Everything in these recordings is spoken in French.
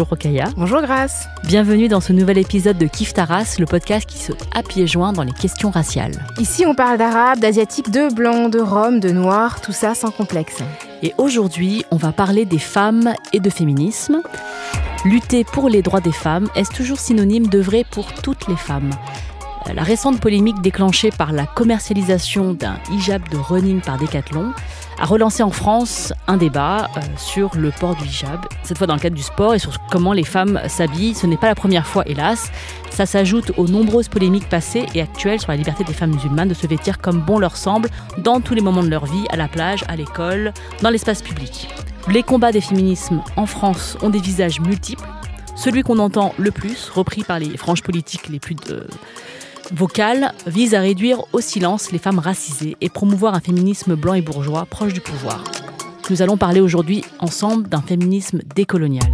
Bonjour Rokaya. Bonjour Grace. Bienvenue dans ce nouvel épisode de Kif Taras, le podcast qui se à et joint dans les questions raciales. Ici, on parle d'arabes, d'asiatiques, de blancs, de roms, de noirs, tout ça sans complexe. Et aujourd'hui, on va parler des femmes et de féminisme. Lutter pour les droits des femmes est ce toujours synonyme de vrai pour toutes les femmes. La récente polémique déclenchée par la commercialisation d'un hijab de running par Decathlon a relancé en France un débat euh, sur le port du hijab, cette fois dans le cadre du sport et sur comment les femmes s'habillent. Ce n'est pas la première fois, hélas. Ça s'ajoute aux nombreuses polémiques passées et actuelles sur la liberté des femmes musulmanes de se vêtir comme bon leur semble dans tous les moments de leur vie, à la plage, à l'école, dans l'espace public. Les combats des féminismes en France ont des visages multiples. Celui qu'on entend le plus, repris par les franges politiques les plus de euh, Vocal vise à réduire au silence les femmes racisées et promouvoir un féminisme blanc et bourgeois proche du pouvoir. Nous allons parler aujourd'hui ensemble d'un féminisme décolonial.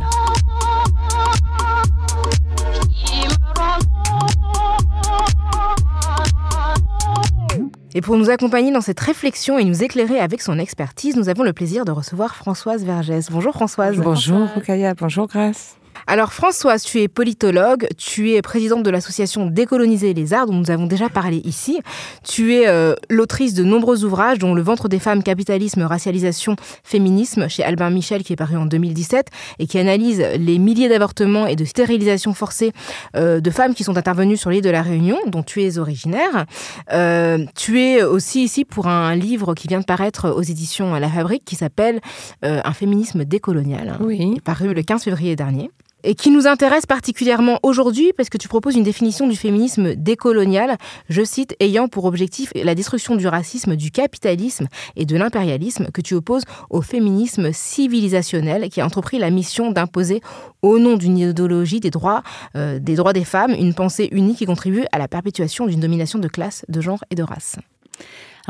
Et pour nous accompagner dans cette réflexion et nous éclairer avec son expertise, nous avons le plaisir de recevoir Françoise Vergès. Bonjour Françoise. Bonjour Rokaya, bonjour Grace. Alors Françoise, tu es politologue, tu es présidente de l'association Décoloniser les arts dont nous avons déjà parlé ici. Tu es euh, l'autrice de nombreux ouvrages dont Le ventre des femmes, capitalisme, racialisation, féminisme chez Albin Michel qui est paru en 2017 et qui analyse les milliers d'avortements et de stérilisations forcées euh, de femmes qui sont intervenues sur l'île de la Réunion dont tu es originaire. Euh, tu es aussi ici pour un livre qui vient de paraître aux éditions La Fabrique qui s'appelle Un féminisme décolonial. Oui. paru le 15 février dernier et qui nous intéresse particulièrement aujourd'hui parce que tu proposes une définition du féminisme décolonial, je cite, ayant pour objectif la destruction du racisme, du capitalisme et de l'impérialisme que tu opposes au féminisme civilisationnel qui a entrepris la mission d'imposer au nom d'une idéologie des droits, euh, des droits des femmes une pensée unique qui contribue à la perpétuation d'une domination de classe, de genre et de race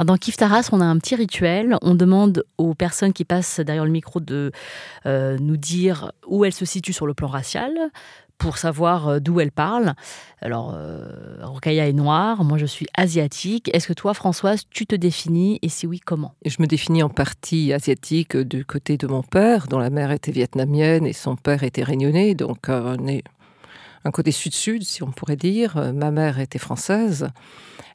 dans Kif on a un petit rituel. On demande aux personnes qui passent derrière le micro de euh, nous dire où elles se situent sur le plan racial pour savoir euh, d'où elles parlent. Alors, euh, est noire, moi je suis asiatique. Est-ce que toi, Françoise, tu te définis et si oui, comment Je me définis en partie asiatique euh, du côté de mon père, dont la mère était vietnamienne et son père était réunionnais, donc on est un côté sud-sud, si on pourrait dire. Euh, ma mère était française.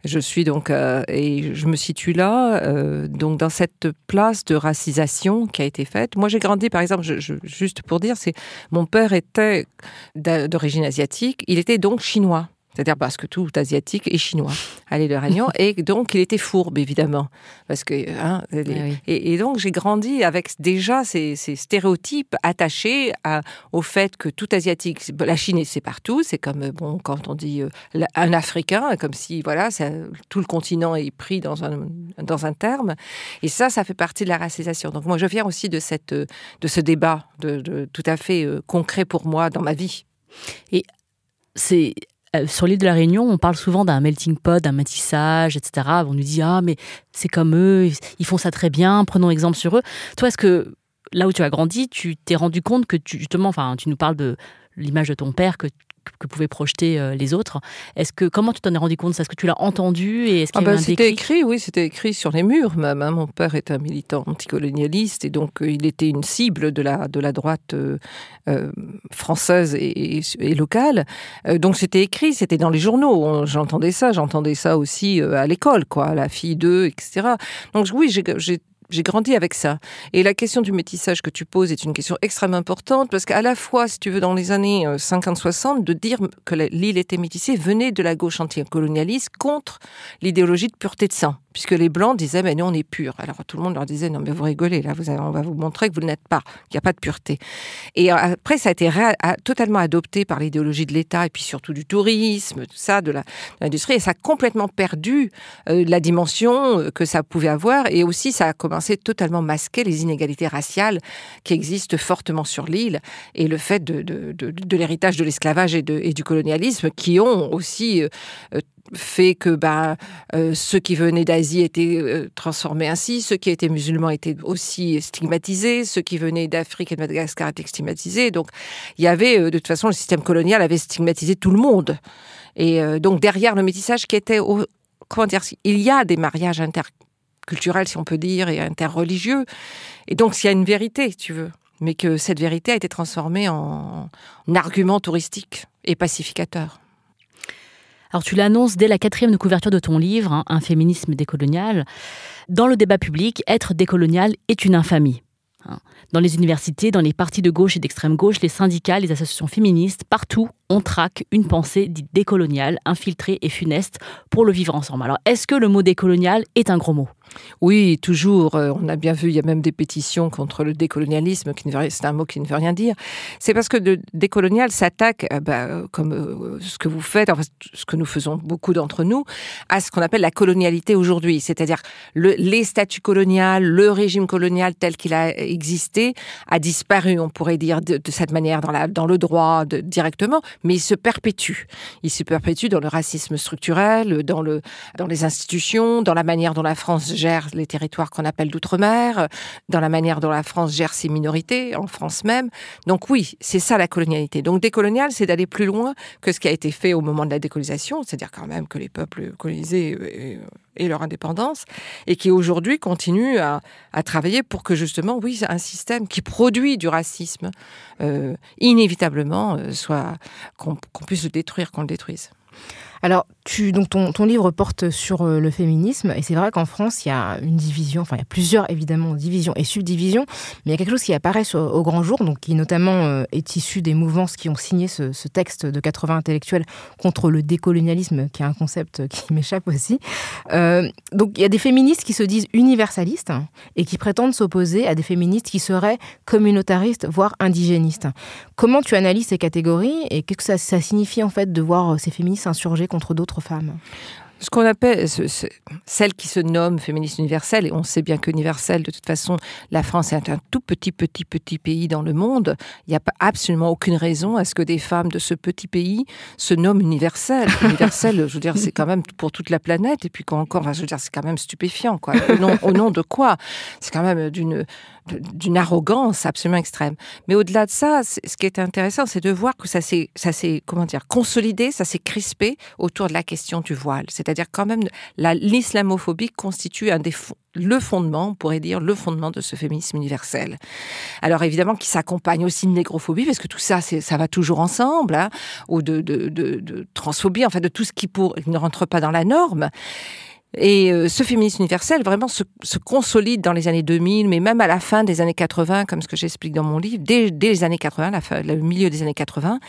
Je suis donc euh, et je me situe là, euh, donc dans cette place de racisation qui a été faite. Moi, j'ai grandi, par exemple, juste pour dire, c'est mon père était d'origine asiatique. Il était donc chinois c'est-à-dire parce que tout asiatique est chinois à de Réunion, et donc il était fourbe évidemment, parce que hein, eh et, donc j'ai grandi avec déjà ces, stéréotypes attachés à, au fait que tout asiatique, la Chine c'est partout, c'est comme euh, bon quand on dit euh, un Africain, comme si voilà tout le continent est pris dans un dans un terme, et ça ça fait partie de la racisation. Donc moi je viens aussi de cette de ce débat de, tout à fait euh, concret pour moi dans ma vie. Et c'est euh, sur l'île de la Réunion, on parle souvent d'un melting pot, d'un métissage, etc. On nous dit ah mais c'est comme eux, ils font ça très bien. Prenons exemple sur eux. Toi, est-ce que là où tu as grandi, tu t'es rendu compte que justement, enfin, tu nous parles de l'image de ton père que que pouvaient projeter euh, les autres. Est-ce que comment tu t'en es rendu compte Est-ce que tu l'as entendu et est-ce ah qu'il y a ben, C'était écrit, oui, c'était écrit sur les murs. Même, hein. Mon père est un militant anticolonialiste et donc euh, il était une cible de la de la droite euh, française et, locale. donc c'était écrit, c'était dans les journaux. J'entendais ça, j'entendais ça aussi à l'école, quoi, la fille d'eux, etc. Donc oui, j'ai j'ai grandi avec ça. Et la question du métissage que tu poses est une question extrêmement importante parce qu'à la fois, si tu veux, dans les années 50-60, euh, de dire que l'île était métissée venait de la gauche anticolonialiste contre l'idéologie de pureté de sang puisque les Blancs disaient, mais nous, on est pur. Alors tout le monde leur disait, non, mais vous rigolez, là, vous on va vous montrer que vous n'êtes pas, qu'il n'y a pas de pureté. Et euh, après, ça a été totalement adopté par l'idéologie de l'État, et puis surtout du tourisme, tout ça, de l'industrie, et ça a complètement perdu euh, la dimension euh, que ça pouvait avoir, et aussi ça a commencé totalement masquer les inégalités raciales qui existent fortement sur l'île, et le fait de l'héritage de, de, de l'esclavage et, et, du colonialisme qui ont aussi fait que ben ceux qui venaient d'Asie, y était euh, transformée ainsi, ceux qui étaient musulmans étaient aussi stigmatisés, ceux qui venaient d'Afrique et de Madagascar étaient stigmatisés. Donc il y avait, euh, de toute façon, le système colonial avait stigmatisé tout le monde. Et euh, donc derrière le métissage qui était au, comment dire, il y a des mariages interculturels, si on peut dire, et interreligieux. Et donc, s'il y a une vérité, tu veux, mais que cette vérité a été transformée en argument touristique et pacificateur. Alors tu l'annonces dès la quatrième couverture de ton livre, hein, Un féminisme décolonial. Dans le débat public, être décolonial est une infamie. Hein. Dans les universités, dans les partis de gauche et d'extrême gauche, les syndicats, les associations féministes, partout, on traque une pensée dite décoloniale, infiltrée et funeste pour le vivre ensemble. Alors, est-ce que le mot décolonial est un gros mot oui, toujours. Euh, on a bien vu, il y a même des pétitions contre le décolonialisme, qui c'est un mot qui ne veut rien dire. C'est parce que le décolonial s'attaque, euh, bah, euh, comme ce que vous faites, enfin, ce que nous faisons beaucoup d'entre nous, à ce qu'on appelle la colonialité aujourd'hui, c'est-à-dire les statuts coloniales, le régime colonial tel qu'il a existé a disparu, on pourrait dire, de, cette manière dans, le droit directement, mais il se perpétue. Il se perpétue dans le racisme structurel, dans, dans les institutions, dans la manière dont la France gère les territoires qu'on appelle d'outre-mer, euh, dans la manière dont la France gère ses minorités, en France même. Donc oui, c'est ça la colonialité. Donc décolonial, c'est d'aller plus loin que ce qui a été fait au moment de la décolonisation, c'est-à-dire quand même que les peuples colonisés aient euh, euh, leur indépendance, et qui aujourd'hui continue à, travailler pour que justement, oui, un système qui produit du racisme, inévitablement, soit qu'on puisse le détruire, qu'on le détruise. Alors, donc ton, ton, livre porte sur euh, le féminisme et c'est vrai qu'en France il y a une division, enfin il y a plusieurs évidemment divisions et subdivisions, mais il y a quelque chose qui apparaît au grand jour, donc qui notamment euh, est issu des mouvances qui ont signé ce, texte de 80 intellectuels contre le décolonialisme, qui est un concept qui m'échappe aussi. Euh, donc il y a des féministes qui se disent universalistes et qui prétendent s'opposer à des féministes qui seraient communautaristes, voire indigénistes. Comment tu analyses ces catégories et qu'est-ce que ça, ça signifie en fait de voir ces féministes insurgés contre d'autres femmes ce qu'on appelle celle qui se nomme féministe universelle, et on sait bien qu'universelle, de toute façon, la France est un tout petit, petit, petit pays dans le monde. Il n'y a pas, absolument aucune raison à ce que des femmes de ce petit pays se nomment universelles. Universelle, je veux dire, c'est quand même pour toute la planète, et puis encore, je veux dire, c'est quand même stupéfiant, quoi. au nom de quoi C'est quand même d'une d'une arrogance absolument extrême. Mais au-delà de ça, ce qui est intéressant, c'est de voir que ça s'est, ça s'est, comment dire, consolidé, ça s'est crispé autour de la question du voile. C'est-à-dire quand même, la, l'islamophobie constitue un des le fondement, on pourrait dire, le fondement de ce féminisme universel. Alors évidemment, qui s'accompagne aussi de négrophobie, parce que tout ça, ça va toujours ensemble, hein, ou de, transphobie, en fait, transphobie, enfin de tout ce qui ne rentre pas dans la norme. Et euh, ce féminisme universel vraiment se, se, consolide dans les années 2000, mais même à la fin des années 80, comme ce que j'explique dans mon livre, dès, les années 80, la le milieu des années 80,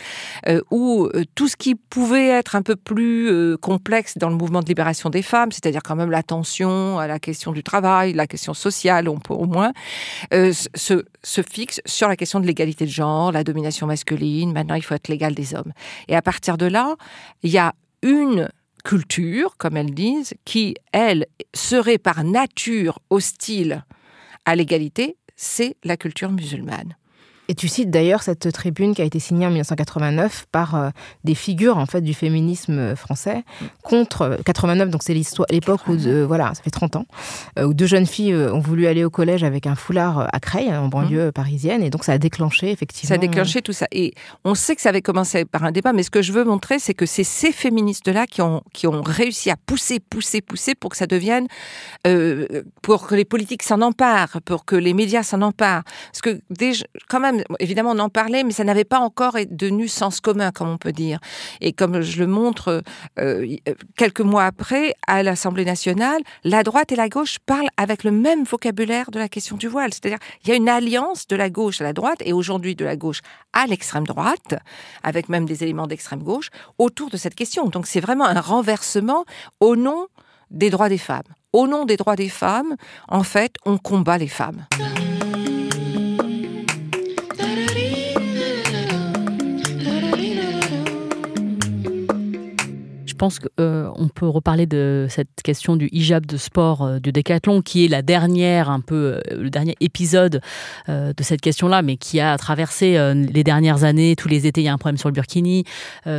euh, où euh, tout ce qui pouvait être un peu plus complexe dans le mouvement de libération des femmes, c'est-à-dire quand même l'attention à la question du travail, la question sociale, on peut, au moins, se, se fixe sur la question de l'égalité de genre, la domination masculine. Maintenant, il faut être l'égal des hommes. Et à partir de là, il y a une culture, comme elles disent, qui, elle, serait par nature hostile à l'égalité, c'est la culture musulmane. Et tu cites d'ailleurs cette tribune qui a été signée en 1989 par euh, des figures en fait du féminisme euh, français contre 89 euh, donc c'est l'histoire l'époque où voilà, ça fait 30 ans où deux jeunes filles ont voulu aller au collège avec un foulard à Creil en hum. banlieue parisienne et donc ça a déclenché effectivement Ça a déclenché tout ça et on sait que ça avait commencé par un débat mais ce que je veux montrer c'est que c'est ces féministes là qui ont qui ont réussi à pousser pousser pousser pour que ça devienne pour que les politiques s'en emparent, pour que les médias s'en emparent parce que déjà, quand même évidemment, on en parlait, mais ça n'avait pas encore devenu sens commun, comme on peut dire. Et comme je le montre euh, euh, euh, quelques mois après, à l'Assemblée nationale, la droite et la gauche parlent avec le même vocabulaire de la question du voile. C'est-à-dire, il y a une alliance de la gauche à la droite, et aujourd'hui de la gauche à l'extrême droite, avec même des éléments d'extrême gauche, autour de cette question. Donc c'est vraiment un renversement au nom des droits des femmes. Au nom des droits des femmes, en fait, on combat les femmes. Je pense qu'on euh, peut reparler de cette question du hijab de sport euh, du décathlon, qui est la dernière, un peu, euh, le dernier épisode de cette question-là, mais qui a traversé les dernières années. Tous les étés, il y a un problème sur le burkini,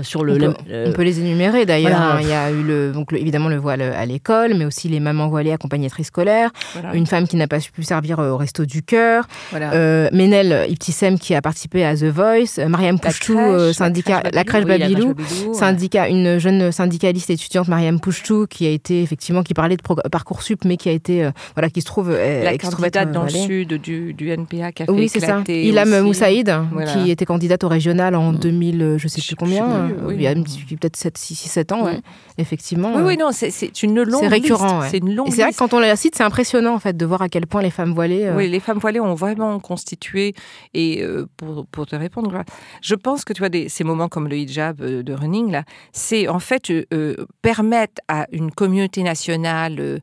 sur le. On peut, les énumérer d'ailleurs. Hein. Il y a eu le, donc évidemment le voile à l'école, mais aussi les mamans voilées accompagnatrices scolaires, une femme qui n'a pas pu servir au resto du cœur, Ménel qui a participé à The Voice, Mariam Couchou, syndicat, la crèche Babilou. syndicat, une jeune étudiante Mariam Pouchtou qui a été effectivement qui parlait de parcours sup, mais qui a été euh, voilà qui se trouve euh, la qui euh, dans le sud du, du NPA qui a oui, c'est ça. Ilham Moussaïd qui était candidate au régional en 2000 mm. euh, je sais plus combien il y a peut-être 7 6 7 ans mm. hein, effectivement oui, non c'est une longue c'est c'est une longue c'est vrai que quand on la cite c'est impressionnant en fait de voir à quel point les femmes voilées oui les femmes voilées ont vraiment constitué et pour, te répondre je pense que tu vois des, ces moments comme le hijab de running là c'est en fait euh, permettre à une communauté nationale euh,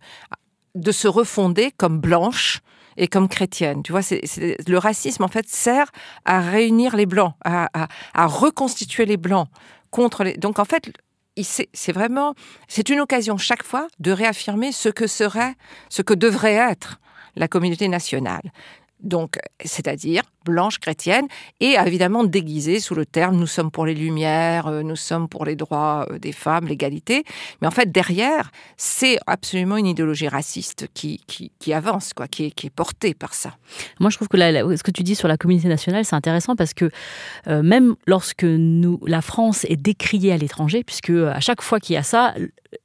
de se refonder comme blanche et comme chrétienne. Tu vois, le racisme, en fait, sert à réunir les blancs, à, reconstituer les blancs contre les. Donc, en fait, c'est, c'est vraiment. C'est une occasion chaque fois de réaffirmer ce que serait, ce que devrait être la communauté nationale. Donc, c'est-à-dire blanche chrétienne et évidemment déguisée sous le terme nous sommes pour les lumières, euh, nous sommes pour les droits euh, des femmes, l'égalité. Mais en fait, derrière, c'est absolument une idéologie raciste qui, qui, avance, quoi, qui est, portée par ça. Moi, je trouve que ce que tu dis sur la communauté nationale, c'est intéressant parce que euh, même lorsque nous, la France est décriée à l'étranger, puisque à chaque fois qu'il y a ça,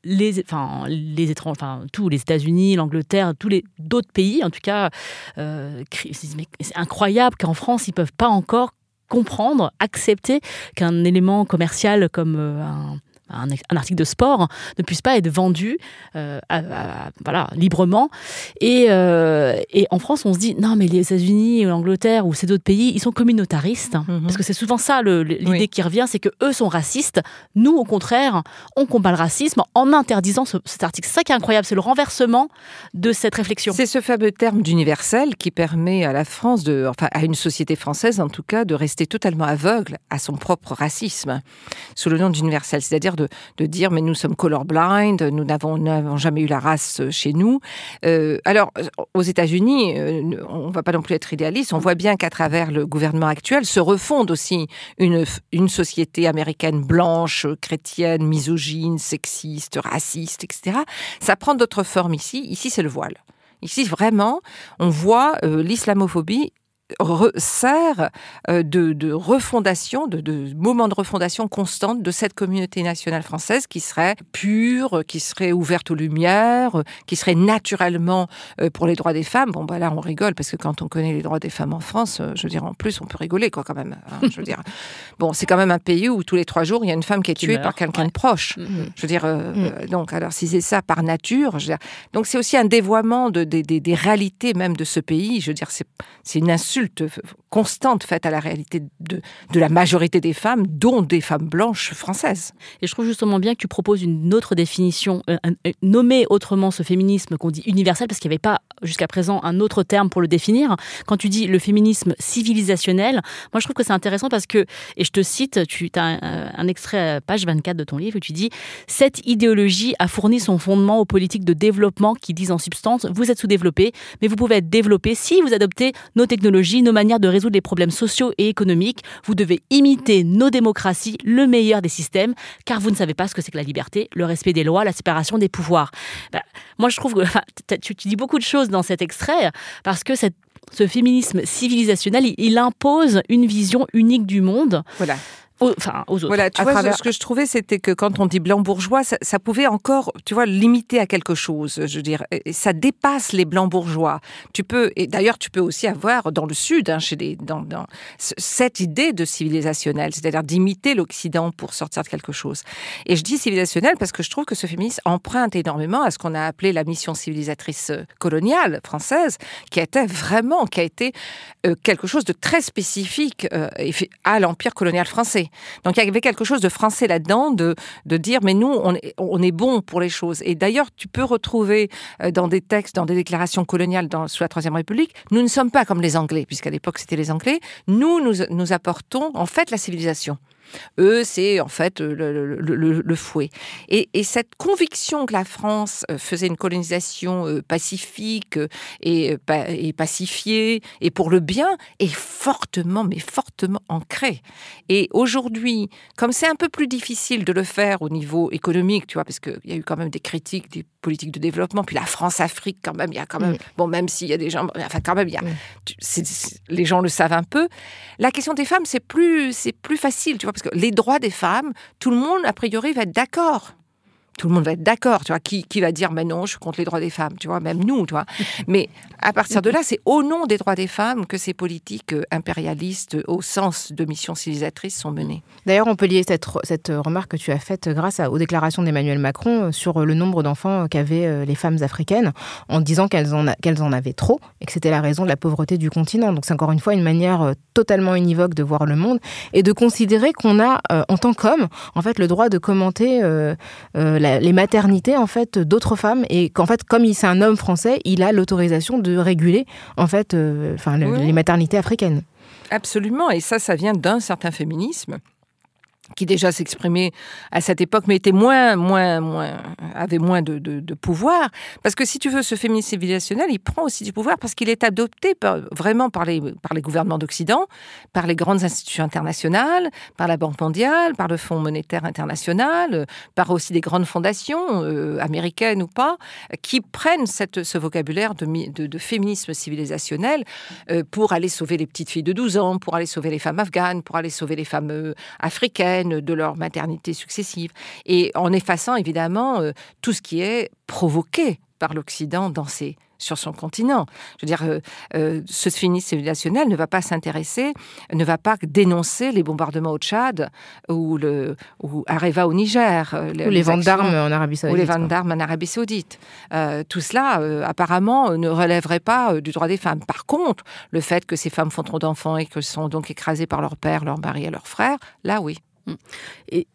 les, enfin, les étrangers, enfin, tous les États-Unis, l'Angleterre, tous les d'autres pays, en tout cas, c'est incroyable en France, ils peuvent pas encore comprendre, accepter qu'un élément commercial comme euh, un un, article de sport ne puisse pas être vendu euh, voilà, librement. Euh, et, en France, on se dit, non, mais les États-Unis ou l'Angleterre ou ces autres pays, ils sont communautaristes. Mhm. Parce que c'est souvent ça l'idée qui revient, c'est que eux sont racistes. Nous, au contraire, on combat le racisme en interdisant cet article. C'est ça qui est incroyable, c'est le renversement de cette réflexion. C'est ce fameux terme d'universel qui permet à la France, de, enfin à une société française en tout cas, de rester totalement aveugle à son propre racisme, sous le nom d'universel. C'est-à-dire de, dire mais nous sommes colorblind, nous n'avons jamais eu la race euh, chez nous. Euh, alors, euh, aux États-Unis, on ne va pas non plus être idéaliste, on voit bien qu'à travers le gouvernement actuel se refonde aussi une, une société américaine blanche, chrétienne, misogyne, sexiste, raciste, etc. Ça prend d'autres formes ici. Ici, c'est le voile. Ici, vraiment, on voit l'islamophobie sert euh, de, refondation, de, de, moment de refondation constante de cette communauté nationale française qui serait pure, qui serait ouverte aux lumières, qui serait naturellement euh, pour les droits des femmes. Bon, ben là, on rigole parce que quand on connaît les droits des femmes en France, euh, je veux dire, en plus, on peut rigoler, quoi, quand même. Hein, je veux dire, bon, c'est quand même un pays où tous les trois jours, il y a une femme qui est tuée par quelqu'un de proche. Mm, mm. Je veux dire, mm. donc, alors, si c'est ça par nature, je veux dire, donc c'est aussi un dévoiement de, des, des réalités même de ce pays. Je veux dire, c'est une insulte constante faite à la réalité de, la majorité des femmes, dont des femmes blanches françaises. Et je trouve justement bien que tu proposes une autre définition, euh, euh nommer autrement ce féminisme qu'on dit universel, parce qu'il n'y avait pas jusqu'à présent un autre terme pour le définir. Quand tu dis le féminisme civilisationnel, moi je trouve que c'est intéressant parce que, et je te cite, tu as un, euh, un extrait euh, page 24 de ton livre où tu dis Cette idéologie a fourni son fondement aux politiques de développement qui disent en substance, vous êtes sous-développé, mais vous pouvez être développé si vous adoptez nos technologies nos manières de résoudre les problèmes sociaux et économiques. Vous devez imiter nos démocraties, le meilleur des systèmes, car vous ne savez pas ce que c'est que la liberté, le respect des lois, la séparation des pouvoirs. Bah, moi, je trouve que tu, dis beaucoup de choses dans cet extrait, parce que ce féminisme civilisationnel, il impose une vision unique du monde. Voilà enfin, aux autres. Voilà, tu vois, ce que je trouvais, c'était que quand on dit blanc bourgeois, ça, pouvait encore, tu vois, limiter à quelque chose, je veux dire. ça dépasse les blancs bourgeois. Tu peux, et d'ailleurs, tu peux aussi avoir dans le Sud, hein, chez les, dans, dans, cette idée de civilisationnel, c'est-à-dire d'imiter l'Occident pour sortir de quelque chose. Et je dis civilisationnel parce que je trouve que ce féminisme emprunte énormément à ce qu'on a appelé la mission civilisatrice euh, coloniale française, qui était vraiment, qui a été euh, quelque chose de très spécifique euh, à l'Empire colonial français. Donc il y avait quelque chose de français là-dedans, de, dire mais nous, on est, bon pour les choses. Et d'ailleurs, tu peux retrouver euh, dans des textes, dans des déclarations coloniales dans, sous la Troisième République, nous ne sommes pas comme les Anglais, puisqu'à l'époque c'était les Anglais. nous, nous apportons en fait la civilisation. Eux, c'est en fait le, fouet. Et, cette conviction que la France euh, faisait une colonisation euh, pacifique euh, et, pacifiée et pour le bien est fortement, mais fortement ancrée. Et aujourd'hui, comme c'est un peu plus difficile de le faire au niveau économique, tu vois, parce qu'il y a eu quand même des critiques des politiques de développement, puis la France-Afrique, quand même, il y a quand même, bon, même s'il y a des gens, enfin, quand même, les gens le savent un peu. La question des femmes, c'est plus, c'est plus facile, tu vois, parce que les droits des femmes, tout le monde, a priori, va être d'accord tout le monde va être d'accord, tu vois. Qui, qui, va dire, mais non, je suis contre les droits des femmes, tu vois, même nous, tu vois. Mais à partir de là, c'est au nom des droits des femmes que ces politiques euh, impérialistes, au sens de mission civilisatrice, sont menées. D'ailleurs, on peut lier cette, cette remarque que tu as faite euh, grâce aux déclarations d'Emmanuel Macron euh, sur le nombre d'enfants qu'avaient les femmes africaines, en disant qu'elles en, en avaient trop et que c'était la raison de la pauvreté du continent. Donc, c'est encore une fois une manière totalement univoque de voir le monde et de considérer qu'on a, en tant qu'homme, en fait, le droit de commenter la les maternités en fait d'autres femmes et qu'en fait comme c'est un homme français, il a l'autorisation de réguler en fait euh, les maternités africaines. Absolument, et ça, ça vient d'un certain féminisme qui déjà s'exprimait à cette époque, mais était moins, moins, moins, avait moins de, pouvoir. Parce que si tu veux, ce féminisme civilisationnel, il prend aussi du pouvoir parce qu'il est adopté par, vraiment par les, par les gouvernements d'Occident, par les grandes institutions internationales, par la Banque mondiale, par le Fonds monétaire international, par aussi des grandes fondations, euh, américaines ou pas, qui prennent cette, ce vocabulaire de, de, féminisme civilisationnel euh, pour aller sauver les petites filles de 12 ans, pour aller sauver les femmes afghanes, pour aller sauver les femmes euh, africaines de leur maternité successive et en effaçant évidemment euh, tout ce qui est provoqué par l'Occident dans sur son continent. Je veux dire, euh, euh, ce féminisme national ne va pas s'intéresser, ne va pas dénoncer les bombardements au Tchad ou, le, ou à au Niger. ou les, ventes d'armes en Arabie Saoudite. les ventes d'armes en Arabie Saoudite. tout cela, apparemment, ne relèverait pas du droit des femmes. Par contre, le fait que ces femmes font trop d'enfants et que sont donc écrasées par leur père, leur mari et leurs frères, là oui. Mm. Et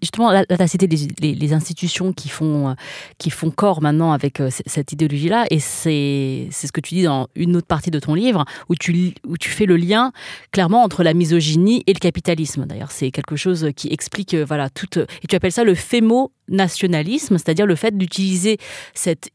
justement, là, tu as cité les, institutions qui font, euh, qui font corps maintenant avec euh, cette idéologie-là, et c'est ce que tu dis dans une autre partie de ton livre, où tu, où tu fais le lien clairement entre la misogynie et le capitalisme. D'ailleurs, c'est quelque chose qui explique, euh, voilà, toute... Et tu appelles ça le fémo-nationalisme, c'est-à-dire le fait d'utiliser cette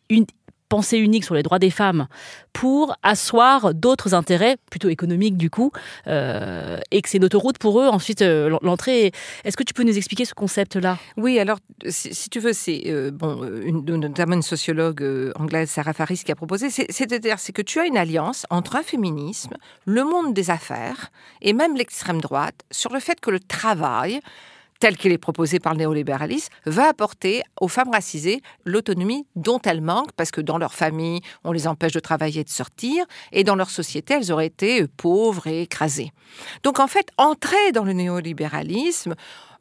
pensée unique sur les droits des femmes pour asseoir d'autres intérêts, plutôt économiques du coup, euh, et que c'est une autoroute pour eux ensuite euh, l'entrée. Est-ce que tu peux nous expliquer ce concept-là Oui, alors si, tu veux, c'est euh, bon, une, notamment une sociologue anglaise, Sarah Faris, qui a proposé, c'est-à-dire c'est que tu as une alliance entre un féminisme, le monde des affaires et même l'extrême droite sur le fait que le travail tel qu'il est proposé par le néolibéralisme, va apporter aux femmes racisées l'autonomie dont elles manquent, parce que dans leur famille, on les empêche de travailler et de sortir, et dans leur société, elles auraient été pauvres et écrasées. Donc en fait, entrer dans le néolibéralisme,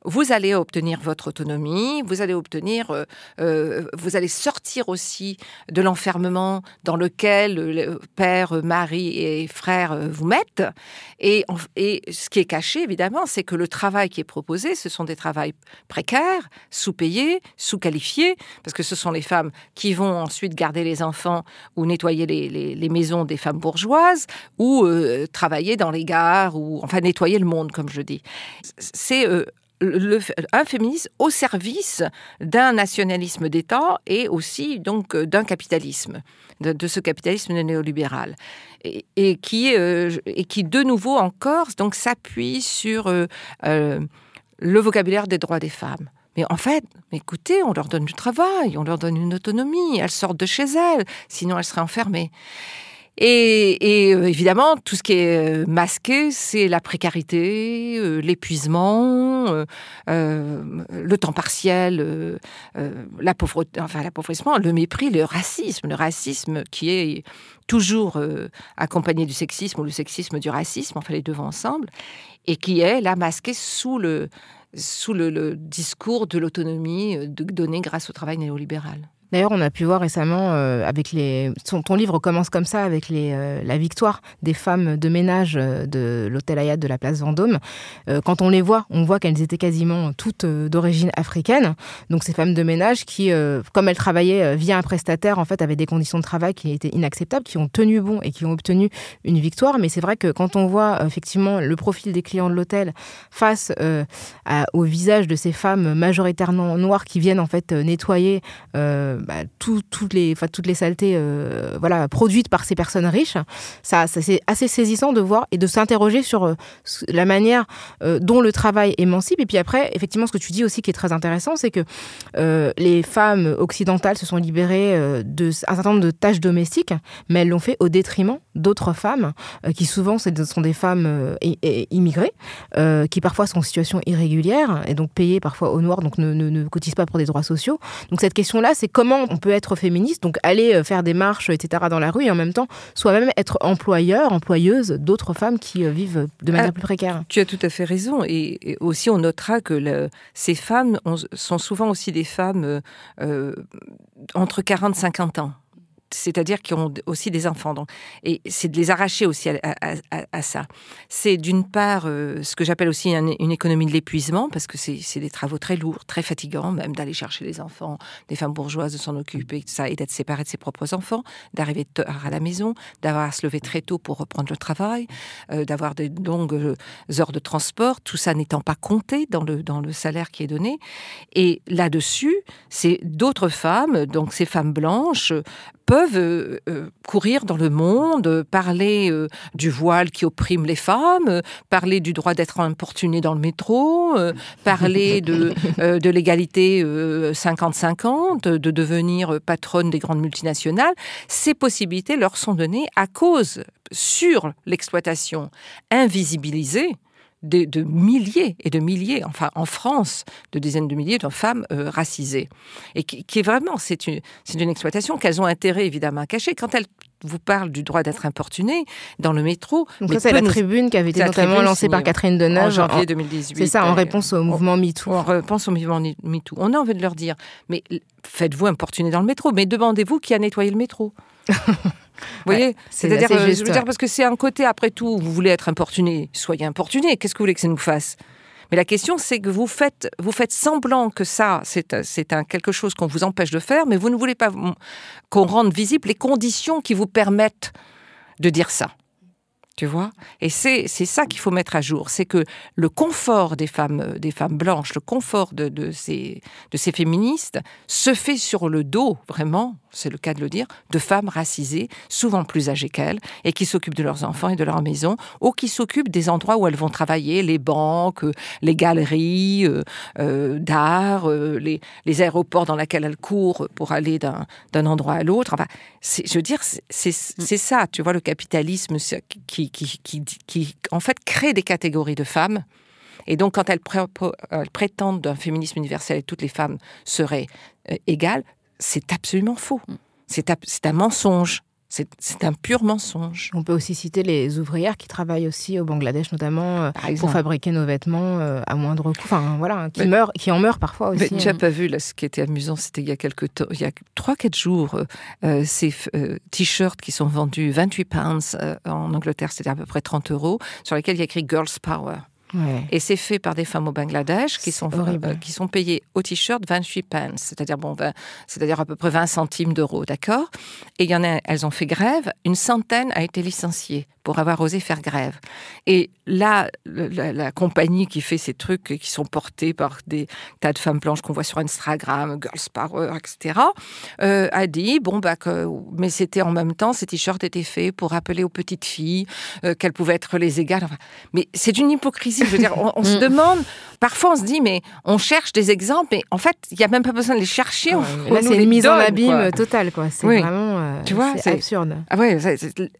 vous allez obtenir votre autonomie, vous allez obtenir, euh, euh, vous allez sortir aussi de l'enfermement dans lequel le père, mari et frère euh, vous mettent. Et, et ce qui est caché, évidemment, c'est que le travail qui est proposé, ce sont des travaux précaires, sous-payés, sous-qualifiés, parce que ce sont les femmes qui vont ensuite garder les enfants ou nettoyer les, maisons des femmes bourgeoises ou travailler dans les gares ou enfin nettoyer le monde, comme je dis. C'est le, un féminisme au service d'un nationalisme d'État et aussi donc euh, d'un capitalisme, de, ce capitalisme néolibéral, et, qui, euh, et qui de nouveau en Corse donc s'appuie sur euh, le vocabulaire des droits des femmes. Mais en fait, écoutez, on leur donne du travail, on leur donne une autonomie, elles sortent de chez elles, sinon elles seraient enfermées. Et, euh, évidemment, tout ce qui est euh, masqué, c'est la précarité, euh, l'épuisement, le temps partiel, la l'appauvrissement, le mépris, le racisme, le racisme qui est toujours accompagné du sexisme ou le sexisme du racisme, enfin les deux vont ensemble, et qui est là masqué sous le sous le, le discours de l'autonomie donnée grâce au travail néolibéral. D'ailleurs, on a pu voir récemment euh, avec les. ton livre commence comme ça avec les, euh, la victoire des femmes de ménage euh, de l'hôtel Ayat de la place Vendôme. quand on les voit, on voit qu'elles étaient quasiment toutes d'origine africaine. Donc ces femmes de ménage qui, comme elles travaillaient via un prestataire, en fait, avaient des conditions de travail qui étaient inacceptables, qui ont tenu bon et qui ont obtenu une victoire. Mais c'est vrai que quand on voit effectivement le profil des clients de l'hôtel face au visage de ces femmes majoritairement noires qui viennent en fait nettoyer. Bah, toutes, les, toutes les saletés euh, voilà, produites par ces personnes riches. Ça, c'est assez saisissant de voir et de s'interroger sur euh, la manière euh, dont le travail émancipe. Et puis après, effectivement, ce que tu dis aussi qui est très intéressant, c'est que les femmes occidentales se sont libérées de un certain nombre de tâches domestiques, mais elles l'ont fait au détriment d'autres femmes, qui souvent sont des femmes immigrées, qui parfois sont en situation irrégulière et donc payées parfois au noir, donc ne, ne cotisent pas pour des droits sociaux. Donc cette question-là, c'est comment on peut être féministe, donc aller euh, faire des marches, etc., dans la rue, et en même temps, soit même être employeur, employeuse d'autres femmes qui euh, vivent de manière ah, plus précaire. Tu as tout à fait raison. Et, aussi, on notera que ces femmes sont souvent aussi des femmes euh, entre 40 et 50 ans c'est-à-dire qui ont aussi des enfants. Donc, et c'est de les arracher aussi à, ça. C'est d'une part euh, ce que j'appelle aussi une économie de l'épuisement, parce que c'est des travaux très lourds, très fatigants, même d'aller chercher les enfants, des femmes bourgeoises de s'en occuper, ça, et d'être séparée de ses propres enfants, d'arriver tard à la maison, d'avoir à se lever très tôt pour reprendre le travail, euh, d'avoir des longues euh, heures de transport, tout ça n'étant pas compté dans le, dans le salaire qui est donné. Et là-dessus, c'est d'autres femmes, donc ces femmes blanches, peuvent peuvent euh, euh, courir dans le monde, euh, parler du voile qui opprime les femmes, parler du droit d'être importuné dans le métro, parler de, de l'égalité 50-50, de devenir patronne des grandes multinationales. Ces possibilités leur sont données à cause, sur l'exploitation invisibilisée, de, milliers et de milliers, enfin en France, de dizaines de milliers de femmes euh, racisées. Et qui, est vraiment, c'est une, une exploitation qu'elles ont intérêt évidemment à cacher. Quand elles vous parle du droit d'être importuné dans le métro. Donc ça, c'est la tribune qui avait été notamment lancée par Catherine Deneuve en janvier 2018. C'est ça, en réponse au mouvement MeToo. En réponse au mouvement MeToo. On a envie de leur dire, mais faites-vous importuner dans le métro, mais demandez-vous qui a nettoyé le métro. Vous voyez C'est-à-dire, euh, dire, parce que c'est un côté, après tout, vous voulez être importuné, soyez importuné. Qu'est-ce que vous voulez que ça nous fasse mais la question, c'est que vous faites, vous faites semblant que ça, c'est un quelque chose qu'on vous empêche de faire, mais vous ne voulez pas qu'on rende visibles les conditions qui vous permettent de dire ça tu vois Et c'est ça qu'il faut mettre à jour, c'est que le confort des femmes, euh, des femmes blanches, le confort de, de, ces, de ces féministes se fait sur le dos, vraiment, c'est le cas de le dire, de femmes racisées, souvent plus âgées qu'elles, et qui s'occupent de leurs enfants et de leur maison, ou qui s'occupent des endroits où elles vont travailler, les banques, euh, les galeries euh, d'art, les, les, aéroports dans lesquels elles courent pour aller d'un endroit à l'autre. Enfin, je veux dire, c'est ça, tu vois, le capitalisme qui, qui, en fait, crée des catégories de femmes. Et donc, quand elles prétendent d'un féminisme universel et toutes les femmes seraient euh, égales, c'est absolument faux. Mm. C'est un mensonge. C'est un pur mensonge. On peut aussi citer les ouvrières qui travaillent aussi au Bangladesh, notamment euh, pour fabriquer nos vêtements euh, à moindre coût. Enfin, voilà, qui, meurent, qui en meurent parfois aussi. tu n'as hein. pas vu, là, ce qui était amusant, c'était il y a quelques temps, il y a 3-4 jours, euh, ces t-shirts qui sont vendus 28 pounds en Angleterre, c'était à peu près 30 euros, sur lesquels il y a écrit Girls Power. Et c'est fait par des femmes au Bangladesh qui sont, euh, euh, qui sont payées au t-shirt 28 pence, c'est-à-dire bon, ben, c'est-à-dire à peu près 20 centimes d'euros, d'accord Et il y en a, elles ont fait grève, une centaine a été licenciée pour avoir osé faire grève. Et là, la, compagnie qui fait ces trucs qui sont portés par des tas de femmes blanches qu'on voit sur Instagram, Girls Power, etc., euh, a dit bon bah mais c'était en même temps ces t-shirts étaient faits pour rappeler aux petites filles qu'elles pouvaient être les égales. mais c'est une hypocrisie dire, on, se mm. demande, parfois on se dit, mais on cherche des exemples, mais en fait, il n'y a même pas besoin de les chercher. on, là, c'est une mise en abîme totale, quoi. C'est vraiment euh, tu vois, absurde. Ah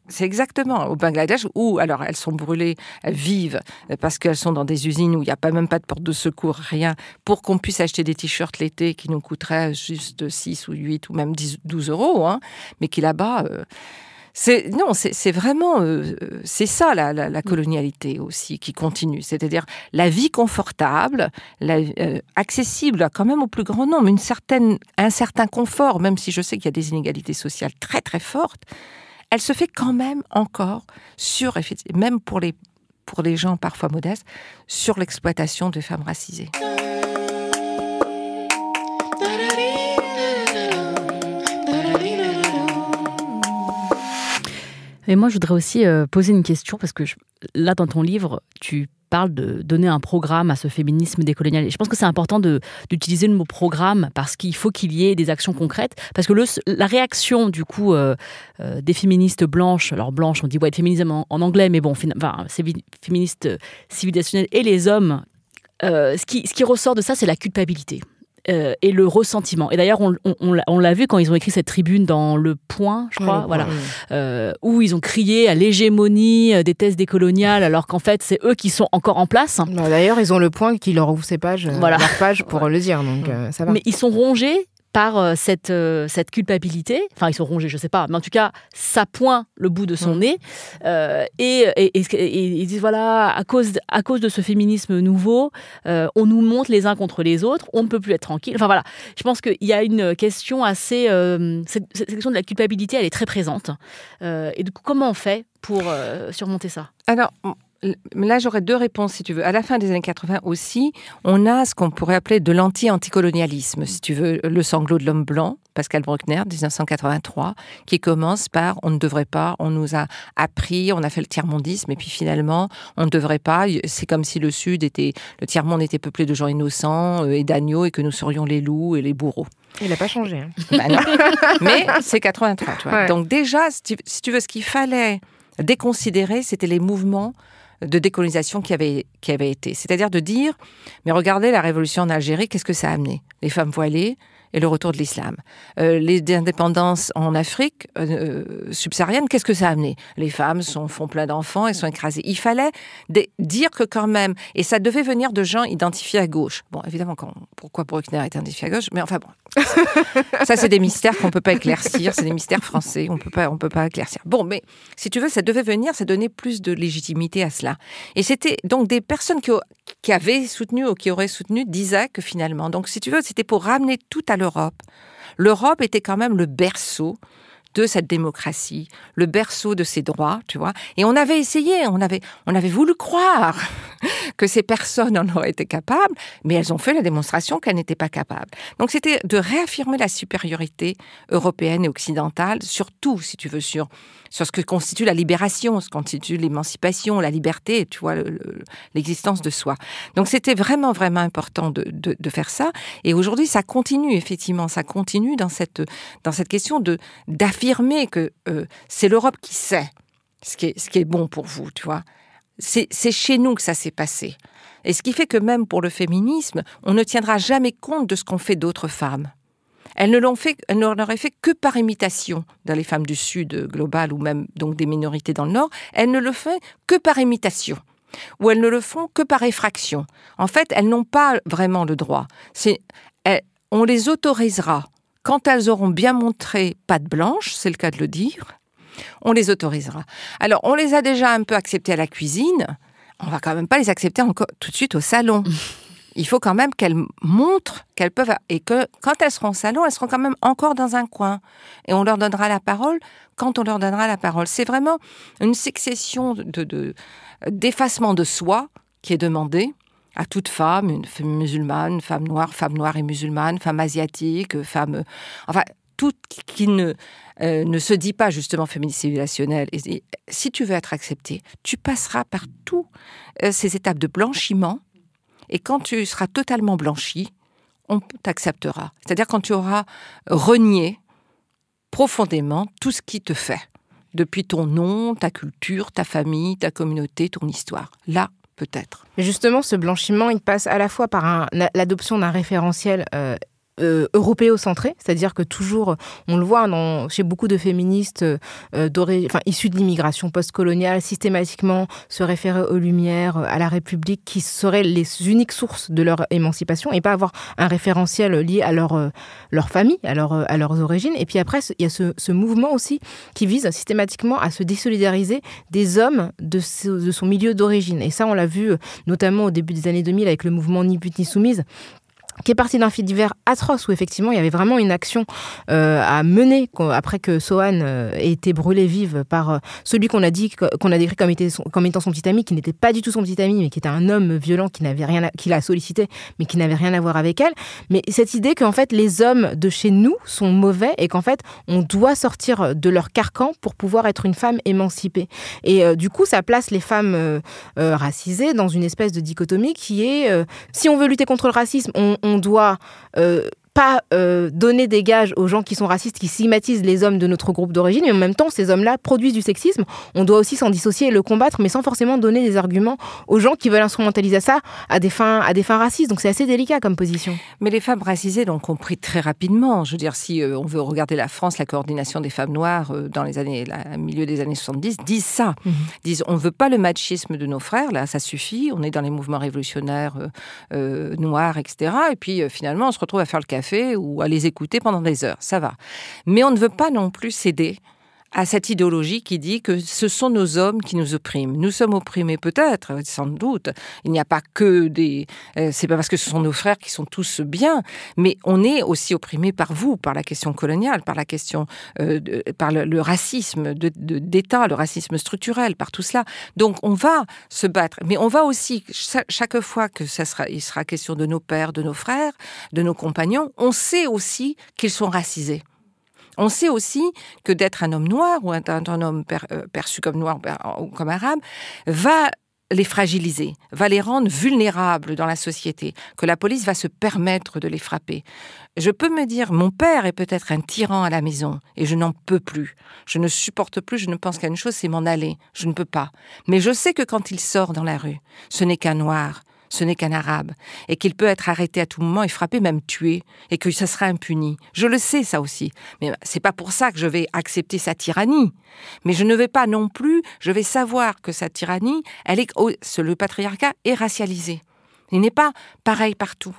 c'est exactement. Au Bangladesh, où alors elles sont brûlées vives euh, parce qu'elles sont dans des usines où il n'y a pas même pas de porte de secours, rien, pour qu'on puisse acheter des t-shirts l'été qui nous coûteraient juste 6 ou 8 ou même 12 euros, hein, mais qui là-bas. Euh, non, c'est vraiment euh, c'est ça la, mm. colonialité aussi qui continue, c'est-à-dire la vie confortable, euh, accessible quand même au plus grand nombre, un certain confort, même si je sais qu'il y a des inégalités sociales très très fortes, elle se fait quand même encore sur même pour les pour les gens parfois modestes sur l'exploitation de femmes racisées. Et moi, je voudrais aussi euh, poser une question, parce que là, dans ton livre, tu parles de donner un programme à ce féminisme décolonial. Et je pense que c'est important d'utiliser le mot programme parce qu'il faut qu'il y ait des actions concrètes. Parce que la réaction, du coup, euh, euh, des féministes blanches, alors blanches, on dit white féminisme en, anglais, mais bon, enfin, c'est féministes civilisationnelles et les hommes, ce qui ressort de ça, c'est la culpabilité. Euh, et le ressentiment. Et d'ailleurs, on, l'a vu quand ils ont écrit cette tribune dans Le Point, je crois, voilà, euh, où ils ont crié à l'hégémonie euh, des thèses décoloniales, alors qu'en fait, c'est eux qui sont encore en place. Bah, d'ailleurs, ils ont Le Point qui leur ouvre ses pages, voilà. pour le dire, donc ça va. Mais ils sont rongés par euh, cette, euh, cette culpabilité. Enfin, ils sont rongés, je ne sais pas. Mais en tout cas, ça pointe le bout de son nez. Euh, et, ils disent, voilà, à cause, à cause de ce féminisme nouveau, on nous monte les uns contre les autres, on ne peut plus être tranquille. Enfin voilà, je pense qu'il y a une question assez... cette, question de la culpabilité, elle est très présente. et du coup, comment on fait pour surmonter ça Alors, là, j'aurais deux réponses, si tu veux. À la fin des années 80 aussi, on a ce qu'on pourrait appeler de l'anti-anticolonialisme, si tu veux, le sanglot de l'homme blanc, Pascal Bruckner, 1983, qui commence par on ne devrait pas, on nous a appris, on a fait le tiers-mondisme, et puis finalement, on ne devrait pas. C'est comme si le Sud était, le tiers-monde était peuplé de gens innocents euh, et d'agneaux, et que nous serions les loups et les bourreaux. Il n'a pas changé. Hein. Bah Mais c'est 83, Donc déjà, si tu veux, ce qu'il fallait déconsidérer, c'était les mouvements de décolonisation qui avait, qui avait été. C'est-à-dire de dire, mais regardez la révolution en Algérie, qu'est-ce que ça a amené Les femmes voilées, et le retour de l'islam. Euh, les indépendances en Afrique euh, euh, subsaharienne, qu'est-ce que ça a amené Les femmes sont, font plein d'enfants et sont écrasées. Il fallait dire que quand même, et ça devait venir de gens identifiés à gauche. Bon, évidemment, quand, pourquoi Bruckner est identifié à gauche Mais enfin bon, ça c'est des mystères qu'on ne peut pas éclaircir, c'est des mystères français, on peut pas, on peut pas éclaircir. Bon, mais si tu veux, ça devait venir, ça donnait plus de légitimité à cela. Et c'était donc des personnes qui, avaient soutenu ou qui auraient soutenu disaient finalement, donc si tu veux, c'était pour ramener tout à l'Europe. L'Europe était quand même le berceau de cette démocratie, le berceau de ses droits, tu vois. Et on avait essayé, on avait, on avait voulu croire que ces personnes en auraient été capables, mais elles ont fait la démonstration qu'elles n'étaient pas capables. Donc c'était de réaffirmer la supériorité européenne et occidentale, surtout, si tu veux, sur, sur ce que constitue la libération, ce que constitue l'émancipation, la liberté, tu vois, l'existence de soi. Donc c'était vraiment, vraiment important de, faire ça. Et aujourd'hui, ça continue, effectivement, ça continue dans cette, dans cette question de, affirmer que euh, c'est l'Europe qui sait ce qui, est, ce qui est bon pour vous, tu C'est chez nous que ça s'est passé. Et ce qui fait que même pour le féminisme, on ne tiendra jamais compte de ce qu'ont fait d'autres femmes. Elles ne l'ont fait, fait que par imitation dans les femmes du Sud euh, global ou même donc des minorités dans le Nord. Elles ne le font que par imitation ou elles ne le font que par effraction. En fait, elles n'ont pas vraiment le droit. on les autorisera quand elles auront bien montré pâte blanche, c'est le cas de le dire, on les autorisera. Alors, on les a déjà un peu acceptées à la cuisine, on va quand même pas les accepter encore tout de suite au salon. Il faut quand même qu'elles montrent qu'elles peuvent et que quand elles seront au salon, elles seront quand même encore dans un coin et on leur donnera la parole quand on leur donnera la parole. C'est vraiment une succession de d'effacement de, de, soi qui est demandée à toute femme, une femme musulmane, femme noire, femme noire et musulmane, femme asiatique, femme... Enfin, toute qui ne, euh, ne se dit pas justement féministe civilisationnelle. Et, si tu veux être acceptée, tu passeras par toutes euh, ces étapes de blanchiment. Et quand tu seras totalement blanchi, on t'acceptera. C'est-à-dire quand tu auras renié profondément tout ce qui te fait, depuis ton nom, ta culture, ta famille, ta communauté, ton histoire. Là, peut-être. justement, ce blanchiment, il passe à la fois par l'adoption d'un référentiel euh, euh, européocentré, c'est-à-dire que toujours, on le voit chez beaucoup de féministes euh, d'origine, issus de l'immigration postcoloniale, systématiquement se référer aux Lumières, euh, à la République, qui seraient les uniques sources de leur émancipation, et pas avoir un référentiel lié à leur, famille, à, leurs origines. Et puis après, il y a ce, mouvement aussi qui vise systématiquement à se désolidariser des hommes de, de son milieu d'origine. Et ça, on l'a vu notamment au début des années 2000 avec le mouvement Ni But Ni Soumise qui est parti d'un fil divers atroce où effectivement il y avait vraiment une action euh, à mener après que Sohan euh, ait été brûlée vive par euh, celui qu'on a dit qu'on a décrit comme, était comme, étant son petit ami qui n'était pas du tout son petit ami mais qui était un homme violent qui n'avait rien qui l'a sollicité mais qui n'avait rien à voir avec elle mais cette idée qu'en fait les hommes de chez nous sont mauvais et qu'en fait on doit sortir de leur carcan pour pouvoir être une femme émancipée et du coup ça place les femmes racisées dans une espèce de dichotomie qui est si on veut lutter contre le racisme on on doit euh, pas euh, donner des gages aux gens qui sont racistes, qui stigmatisent les hommes de notre groupe d'origine, mais en même temps, ces hommes-là produisent du sexisme. On doit aussi s'en dissocier et le combattre, mais sans forcément donner des arguments aux gens qui veulent instrumentaliser ça à des fins, à des fins racistes. Donc c'est assez délicat comme position. Mais les femmes racisées l'ont compris très rapidement. Je veux dire, si euh, on veut regarder la France, la coordination des femmes noires euh, dans les années, milieu des années 70, disent ça. Mhm. Disent, on ne veut pas le machisme de nos frères, là, ça suffit. On est dans les mouvements révolutionnaires noirs, etc. Et puis finalement, on se retrouve à faire le café ou à les écouter pendant des heures, ça va. Mais on ne veut pas non plus céder à cette idéologie qui dit que ce sont nos hommes qui nous oppriment. Nous sommes opprimés peut-être, sans doute. Il n'y a pas que des... Euh, c'est pas parce que ce sont nos frères qui sont tous bien, mais on est aussi opprimés par vous, par la question coloniale, par la question... Euh, par le, le racisme d'État, le racisme structurel, par tout cela. Donc on va se battre, mais on va aussi, chaque fois que ça sera, il sera question de nos pères, de nos frères, de nos compagnons, on sait aussi qu'ils sont racisés. On sait aussi que d'être un homme noir ou un homme euh, perçu comme noir ou comme arabe va les fragiliser, va les rendre vulnérables dans la société, que la police va se permettre de les frapper. Je peux me dire, mon père est peut-être un tyran à la maison, et je n'en peux plus. Je ne supporte plus, je ne pense qu'à une chose, c'est m'en aller. Je ne peux pas. Mais je sais que quand il sort dans la rue, ce n'est qu'un noir ce n'est qu'un arabe, et qu'il peut être arrêté à tout moment et frappé, même tué, et que ça sera impuni. Je le sais, ça aussi. Mais c'est pas pour ça que je vais accepter sa tyrannie. Mais je ne vais pas non plus, je vais savoir que sa tyrannie, elle est, le patriarcat est racialisé. Il n'est pas pareil partout.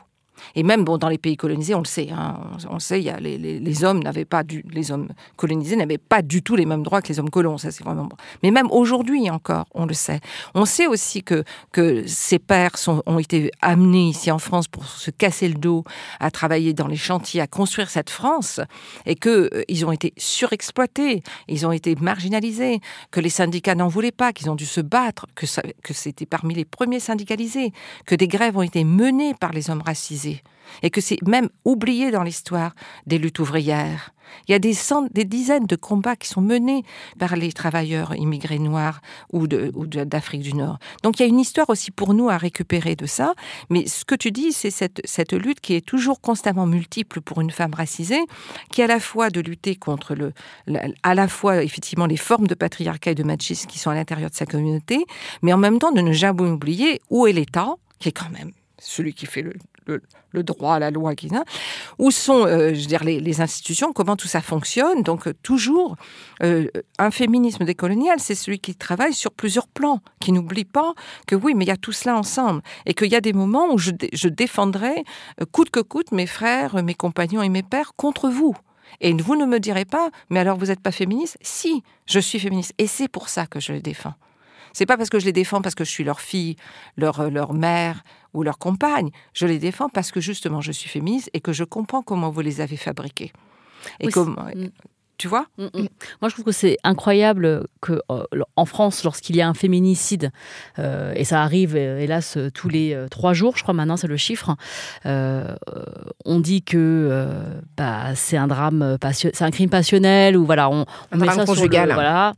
Et même bon, dans les pays colonisés, on le sait, hein, on, sait, y a les, hommes n'avaient pas les hommes colonisés n'avaient pas du tout les mêmes droits que les hommes colons. Ça, c'est vraiment. Mais même aujourd'hui encore, on le sait. On sait aussi que que ces pères ont été amenés ici en France pour se casser le dos, à travailler dans les chantiers, à construire cette France, et que euh, ils ont été surexploités, ils ont été marginalisés, que les syndicats n'en voulaient pas, qu'ils ont dû se battre, que que c'était parmi les premiers syndicalisés, que des grèves ont été menées par les hommes racisés et que c'est même oublié dans l'histoire des luttes ouvrières. Il y a des, dizaines de combats qui sont menés par les travailleurs immigrés noirs ou d'Afrique du Nord. Donc il y a une histoire aussi pour nous à récupérer de ça. Mais ce que tu dis, c'est cette, lutte qui est toujours constamment multiple pour une femme racisée, qui à la fois de lutter contre le, à la fois effectivement les formes de patriarcat et de machisme qui sont à l'intérieur de sa communauté, mais en même temps de ne jamais oublier où est l'État, qui est quand même celui qui fait le le, droit droit, la loi, qui, où sont, euh, je veux dire, les, institutions, comment tout ça fonctionne. Donc euh, toujours, euh, un féminisme décolonial, c'est celui qui travaille sur plusieurs plans, qui n'oublie pas que oui, mais il y a tout cela ensemble, et qu'il y a des moments où je, défendrai, coûte que coûte, mes frères, mes compagnons et mes pères contre vous. Et vous ne me direz pas, mais alors vous n'êtes pas féministe Si, je suis féministe, et c'est pour ça que je le défends. C'est pas parce que je les défends parce que je suis leur fille, leur, euh, leur mère ou leur compagne. Je les défends parce que justement je suis féministe et que je comprends comment vous les avez fabriqués Et comment. Mm tu vois mm, mm. Mm. Moi, je trouve que c'est incroyable que euh, en France, lorsqu'il y a un féminicide, euh, et ça arrive euh, hélas tous les trois jours, je crois maintenant c'est le chiffre, on dit que bah, c'est un drame, c'est un crime passionnel ou voilà, on, met ça voilà,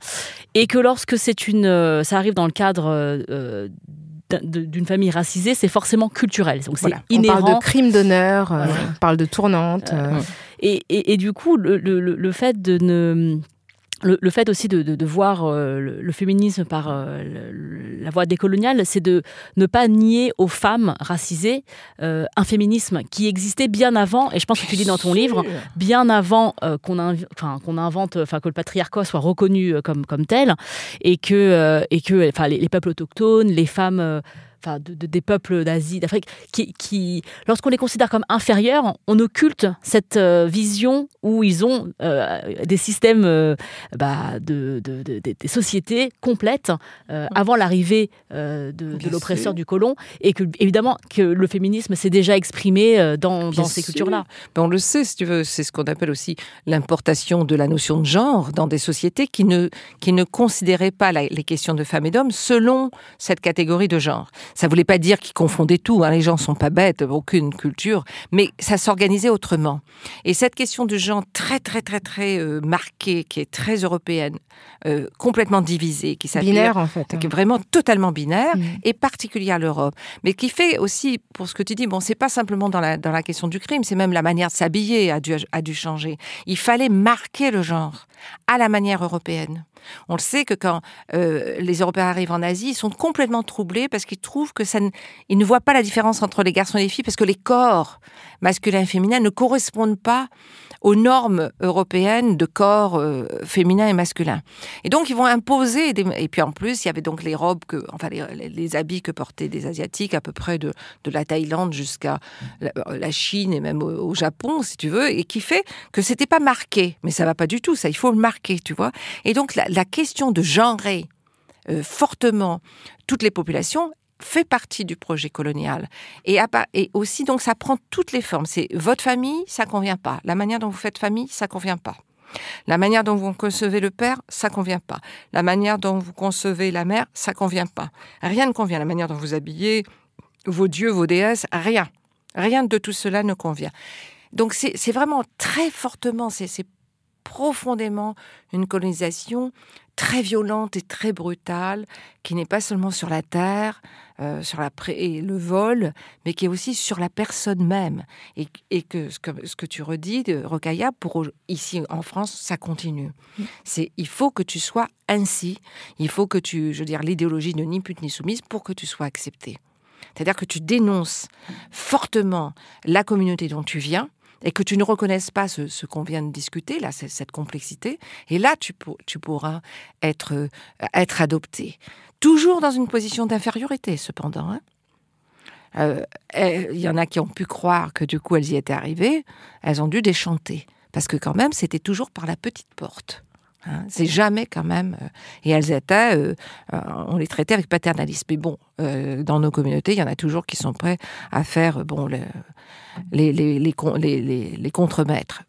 et que lorsque c'est une, ça arrive dans le cadre d'une famille racisée, c'est forcément culturel. Donc c'est inhérent. Euh, on parle de crime d'honneur, on parle de tournante. Et, du coup, le, le fait de ne le, fait aussi de, de, voir euh, le, féminisme par euh, la voie décoloniale, c'est de ne pas nier aux femmes racisées euh, un féminisme qui existait bien avant, et je pense que tu dis dans ton livre, bien avant qu'on enfin qu'on invente, enfin que le patriarcat soit reconnu comme, comme tel, et que, et que enfin, les, peuples autochtones, les femmes de, des peuples d'Asie, d'Afrique, qui, lorsqu'on les considère comme inférieurs, on occulte cette euh, vision où ils ont euh, des systèmes euh, bah, de, des sociétés complètes avant l'arrivée de, l'oppresseur du colon, et que évidemment que le féminisme s'est déjà exprimé dans, ces cultures-là. Ben, on le sait, si tu veux, c'est ce qu'on appelle aussi l'importation de la notion de genre dans des sociétés qui ne, qui ne considéraient pas les questions de femmes et d'hommes selon cette catégorie de genre. Ça voulait pas dire qu'ils confondaient tout. Hein. Les gens sont pas bêtes, aucune culture, mais ça s'organisait autrement. Et cette question du genre très très très très euh, marqué, qui est très européenne, euh, complètement divisée, qui s'appelle binaire en fait, qui est hein. vraiment totalement binaire, mm. et particulière à l'Europe, mais qui fait aussi, pour ce que tu dis, bon, c'est pas simplement dans la question du crime, c'est même la manière de s'habiller a a dû changer. Il fallait marquer le genre à la manière européenne. On le sait que quand euh, les Européens arrivent en Asie, ils sont complètement troublés parce qu'ils trouvent que ça ils ne voient pas la différence entre les garçons et les filles parce que les corps, masculin et féminin ne correspondent pas aux normes européennes de corps euh, féminin et masculin. Et donc ils vont imposer et puis en plus il y avait donc les robes que enfin les, habits que portaient des asiatiques à peu près de, la Thaïlande jusqu'à la, euh, Chine et même au, Japon si tu veux et qui fait que c'était pas marqué mais ça va pas du tout ça il faut le marquer tu vois. Et donc la, question de genrer euh, fortement toutes les populations fait partie du projet colonial. Et, et aussi, donc, ça prend toutes les formes. C'est votre famille, ça convient pas. La manière dont vous faites famille, ça convient pas. La manière dont vous concevez le père, ça convient pas. La manière dont vous concevez la mère, ça convient pas. Rien ne convient. La manière dont vous habillez, vos dieux, vos déesses, rien. Rien de tout cela ne convient. Donc c'est vraiment très fortement, c'est profondément une colonisation très violente et très brutale, qui n'est pas seulement sur la terre, euh, sur la et le vol, mais qui est aussi sur la personne même. Et, que, ce que tu redis, de euh, rokaya pour ici en France, ça continue. Mm. C'est il faut que tu sois ainsi. Il faut que tu, je veux dire, l'idéologie de ni pute ni soumise pour que tu sois accepté. C'est-à-dire que tu dénonces fortement la communauté dont tu viens, et que tu ne reconnaisses pas ce, qu'on vient de discuter, là, cette complexité, et là, tu, pourras euh, être, adopté. Toujours dans une position d'infériorité, cependant. Hein. Euh, il y en a qui ont pu croire que du coup elles y étaient arrivées, elles ont dû déchanter. Parce que quand même, c'était toujours par la petite porte. Hein. c'est jamais quand même. Euh, et elles étaient, euh, euh, on les traitait avec paternalisme. Mais bon, dans nos communautés, il y en a toujours qui sont prêts à faire bon les, les, les,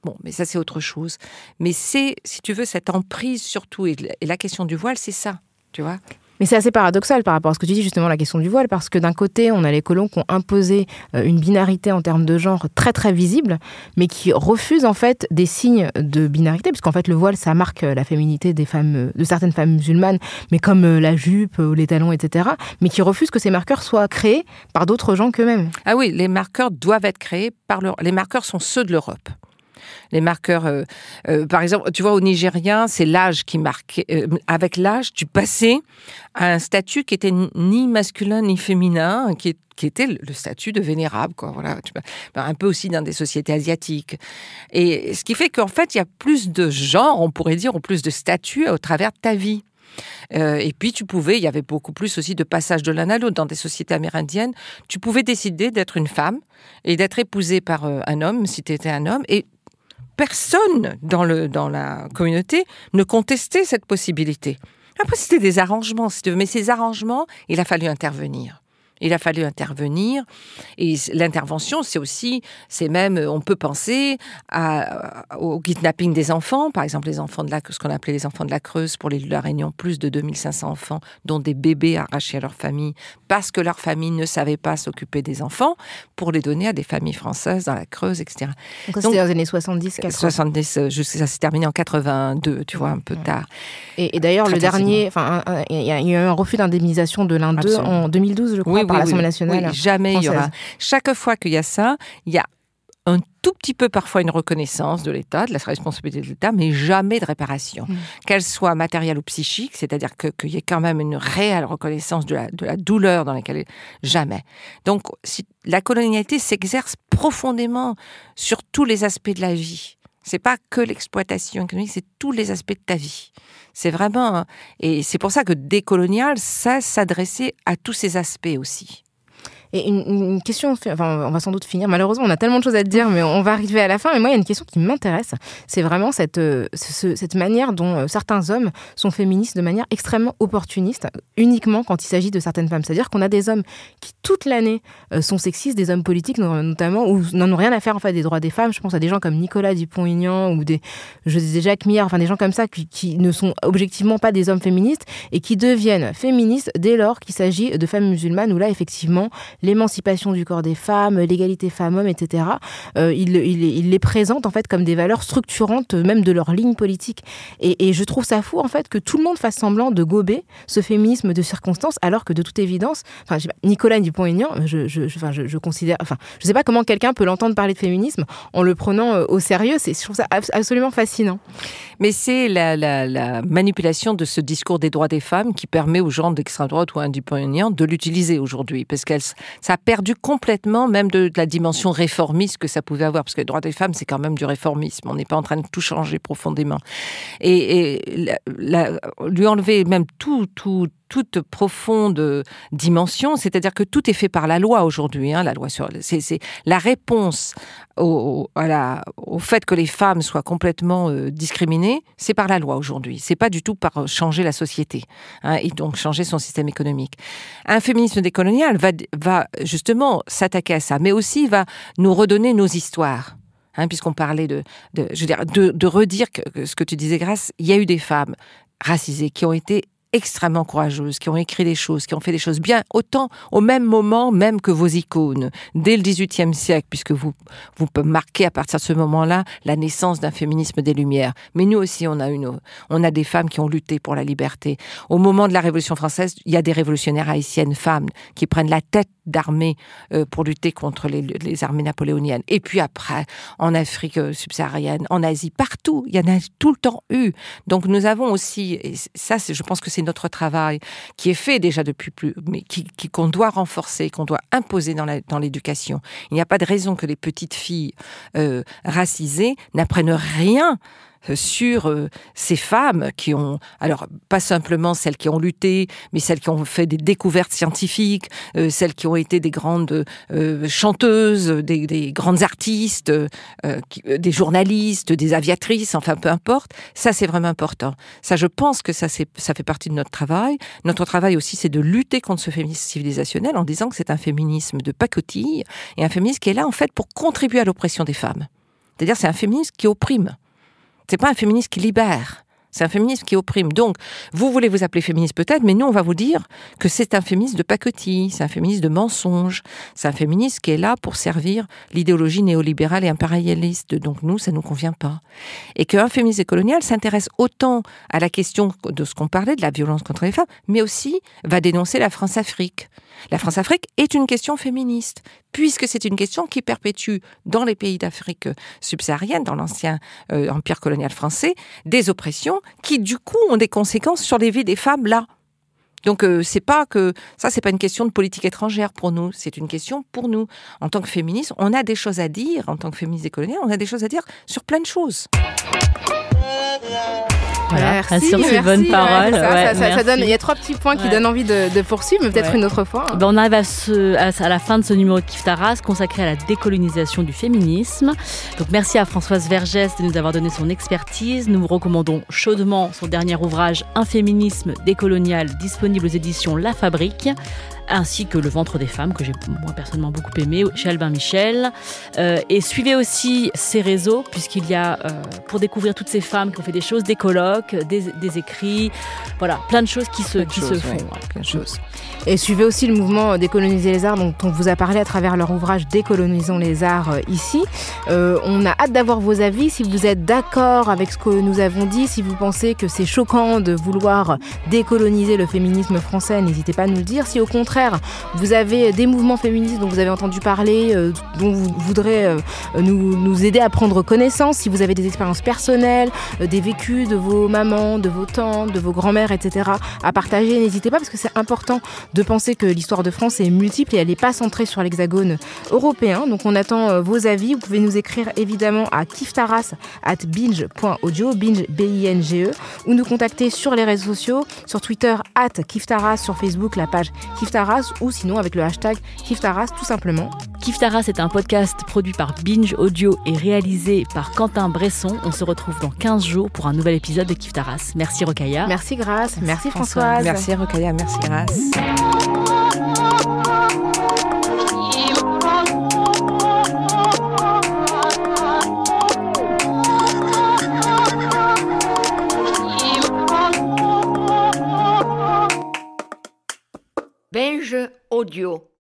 Bon, mais ça c'est autre chose. Mais c'est, si tu veux, cette emprise surtout et la question du voile, c'est ça. Tu vois mais c'est assez paradoxal par rapport à ce que tu dis justement la question du voile, parce que d'un côté, on a les colons qui ont imposé euh, une binarité en termes de genre très très visible, mais qui refusent en fait des signes de binarité, puisqu'en fait le voile, ça marque euh, la féminité des femmes, euh, de certaines femmes musulmanes, mais comme la jupe, ou les talons, etc., mais qui refusent que ces marqueurs soient créés par d'autres gens qu'eux-mêmes. Ah oui, les marqueurs doivent être créés par l'Europe. Les marqueurs sont ceux de l'Europe les marqueurs. Euh, euh, par exemple, tu vois, au Nigérien, c'est l'âge qui marque. Euh, avec l'âge, tu passais à un statut qui était ni masculin ni féminin, qui, était le statut de vénérable, quoi. Voilà, ben, un peu aussi dans des sociétés asiatiques. Et ce qui fait qu'en fait, il y a plus de genre, on pourrait dire, ou plus de statuts au travers de ta vie. et puis tu pouvais, il y avait beaucoup plus aussi de passages de l'un à l'autre dans des sociétés amérindiennes, tu pouvais décider d'être une femme et d'être épousée par un homme si tu étais un homme, et personne dans, la communauté ne contestait cette possibilité. Après, c'était des arrangements, mais ces arrangements, il a fallu intervenir. Il a fallu intervenir. Et l'intervention, c'est aussi, c'est même, euh, on peut penser à, euh, au kidnapping des enfants, par exemple les enfants de la, ce qu'on appelait les enfants de la Creuse pour les de la Réunion, plus de 2500 enfants, dont des bébés arrachés à leur famille parce que leur famille ne savait pas s'occuper des enfants pour les donner à des familles françaises dans la Creuse, etc. Donc, c'était dans les années 70, 80. 70, ça s'est terminé en 82, tu vois, un peu tard. Et, d'ailleurs, le dernier, enfin, il y a eu un refus d'indemnisation de l'un d'eux en 2012, je crois, jamais il y aura. Chaque fois qu'il y a ça, il y a un tout petit peu parfois une reconnaissance de l'État, de la responsabilité de l'État, mais jamais de réparation, mm. qu'elle soit matérielle ou psychique, c'est-à-dire qu'il y ait quand même une réelle reconnaissance de la, de la douleur dans laquelle... Jamais. Donc si, la colonialité s'exerce profondément sur tous les aspects de la vie. C'est pas que l'exploitation économique, c'est tous les aspects de ta vie. C'est vraiment. Et c'est pour ça que décolonial, ça s'adressait à tous ces aspects aussi. Et une, question, enfin, on va sans doute finir. Malheureusement, on a tellement de choses à te dire, mais on va arriver à la fin. Mais moi, il y a une question qui m'intéresse. C'est vraiment cette, euh, cette manière dont euh, certains hommes sont féministes de manière extrêmement opportuniste, uniquement quand il s'agit de certaines femmes. C'est-à-dire qu'on a des hommes qui, toute l'année, euh, sont sexistes, des hommes politiques notamment, ou n'en ont rien à faire en fait des droits des femmes. Je pense à des gens comme Nicolas Dupont-Aignan ou des, je disais, Jacques enfin des gens comme ça qui, qui ne sont objectivement pas des hommes féministes et qui deviennent féministes dès lors qu'il s'agit de femmes musulmanes où là, effectivement, l'émancipation du corps des femmes, l'égalité femmes-hommes, etc. Euh, il, les présente en fait comme des valeurs structurantes même de leur ligne politique. Et, je trouve ça fou en fait que tout le monde fasse semblant de gober ce féminisme de circonstance, alors que de toute évidence, Nicolas Dupont-Aignan, je, je, enfin, je, considère, enfin, je sais pas comment quelqu'un peut l'entendre parler de féminisme en le prenant euh, au sérieux. C'est, je trouve ça absolument fascinant. Mais c'est la, manipulation de ce discours des droits des femmes qui permet aux gens d'extrême droite ou Dupont-Aignan de l'utiliser aujourd'hui, parce qu'elles ça a perdu complètement même de, la dimension réformiste que ça pouvait avoir, parce que les droits des femmes, c'est quand même du réformisme. On n'est pas en train de tout changer profondément. Et, lui enlever même tout, tout, toute profonde dimension, c'est-à-dire que tout est fait par la loi aujourd'hui. Hein, la loi sur, c'est la réponse au, au, au, fait que les femmes soient complètement euh, discriminées, c'est par la loi aujourd'hui. C'est pas du tout par euh, changer la société hein, et donc changer son système économique. Un féminisme décolonial va, va justement s'attaquer à ça, mais aussi va nous redonner nos histoires. Hein, puisqu'on parlait de, de, je veux dire, de, redire ce que tu disais, Grâce, il y a eu des femmes racisées qui ont été extrêmement courageuses, qui ont écrit des choses, qui ont fait des choses bien, autant au même moment même que vos icônes, dès le XVIIIe siècle, puisque vous, vous marquer à partir de ce moment-là la naissance d'un féminisme des Lumières. Mais nous aussi, on a, une, on a des femmes qui ont lutté pour la liberté. Au moment de la Révolution française, il y a des révolutionnaires haïtiennes femmes qui prennent la tête d'armées euh, pour lutter contre les, armées napoléoniennes. Et puis après, en Afrique euh, subsaharienne, en Asie, partout, il y en a tout le temps eu. Donc nous avons aussi, et ça je pense que c'est notre travail qui est fait déjà depuis plus, mais qui qu'on doit renforcer, qu'on doit imposer dans l'éducation. Dans il n'y a pas de raison que les petites filles euh, racisées n'apprennent rien euh, sur euh, ces femmes qui ont, alors pas simplement celles qui ont lutté, mais celles qui ont fait des découvertes scientifiques, euh, celles qui ont été des grandes chanteuses, des, grandes artistes, des journalistes, des aviatrices, enfin peu importe. Ça, c'est vraiment important. Ça, je pense que ça, ça fait partie de notre travail. Notre travail aussi, c'est de lutter contre ce féminisme civilisationnel en disant que c'est un féminisme de pacotille et un féminisme qui est là, en fait, pour contribuer à l'oppression des femmes. C'est-à-dire, c'est un féminisme qui opprime. C'est pas un féministe qui libère. C'est un féministe qui opprime. Donc, vous voulez vous appeler féministe peut-être, mais nous, on va vous dire que c'est un féministe de paquetis c'est un féministe de mensonge, c'est un féministe qui est là pour servir l'idéologie néolibérale et impérialiste. Donc, nous, ça ne nous convient pas. Et qu'un féministe colonial s'intéresse autant à la question de ce qu'on parlait, de la violence contre les femmes, mais aussi va dénoncer la France-Afrique. La France-Afrique est une question féministe, puisque c'est une question qui perpétue dans les pays d'Afrique subsaharienne, dans l'ancien euh, empire colonial français, des oppressions qui du coup ont des conséquences sur les vies des femmes là. Donc euh, c'est pas que ça c'est pas une question de politique étrangère pour nous, c'est une question pour nous en tant que féministes, on a des choses à dire en tant que féministes et coloniales, on a des choses à dire sur plein de choses. Voilà, merci, sur ces bonnes paroles. ça, donne, il y a trois petits points qui donnent envie de, poursuivre, mais peut-être une autre fois. Hein. Eh ben, on arrive à, la fin de ce numéro de Kiftaras consacré à la décolonisation du féminisme. Donc merci à Françoise Vergès de nous avoir donné son expertise. Nous vous recommandons chaudement son dernier ouvrage Un féminisme décolonial disponible aux éditions La Fabrique ainsi que Le ventre des femmes, que j'ai moi personnellement beaucoup aimé, chez Albin Michel. Euh, et suivez aussi ces réseaux, puisqu'il y a, euh, pour découvrir toutes ces femmes qui ont fait des choses, des colloques, des, écrits, voilà, plein de choses qui se, qui se font. plein Et suivez aussi le mouvement Décoloniser les arts, dont on vous a parlé à travers leur ouvrage Décolonisons les arts euh, ici. on a hâte d'avoir vos avis, si vous êtes d'accord avec ce que nous avons dit, si vous pensez que c'est choquant de vouloir décoloniser le féminisme français, n'hésitez pas à nous le dire. Si au contraire, vous avez des mouvements féministes dont vous avez entendu parler, euh, dont vous voudrez euh, nous, aider à prendre connaissance, si vous avez des expériences personnelles, euh, des vécus de vos mamans, de vos tantes, de vos grand-mères, etc., à partager, n'hésitez pas parce que c'est important de penser que l'histoire de France est multiple et elle n'est pas centrée sur l'hexagone européen. Donc on attend vos avis. Vous pouvez nous écrire évidemment à kiftaras at binge.audio, binge, B-I-N-G-E, e, ou nous contacter sur les réseaux sociaux, sur Twitter, at kiftaras, sur Facebook, la page kiftaras ou sinon avec le hashtag Kiftaras tout simplement. Kiftaras est un podcast produit par Binge Audio et réalisé par Quentin Bresson. On se retrouve dans 15 jours pour un nouvel épisode de Kiftaras. Merci Rokaya. Merci Grace. Merci, merci Françoise. Merci Rokaya. Merci Grace. Binge Audio.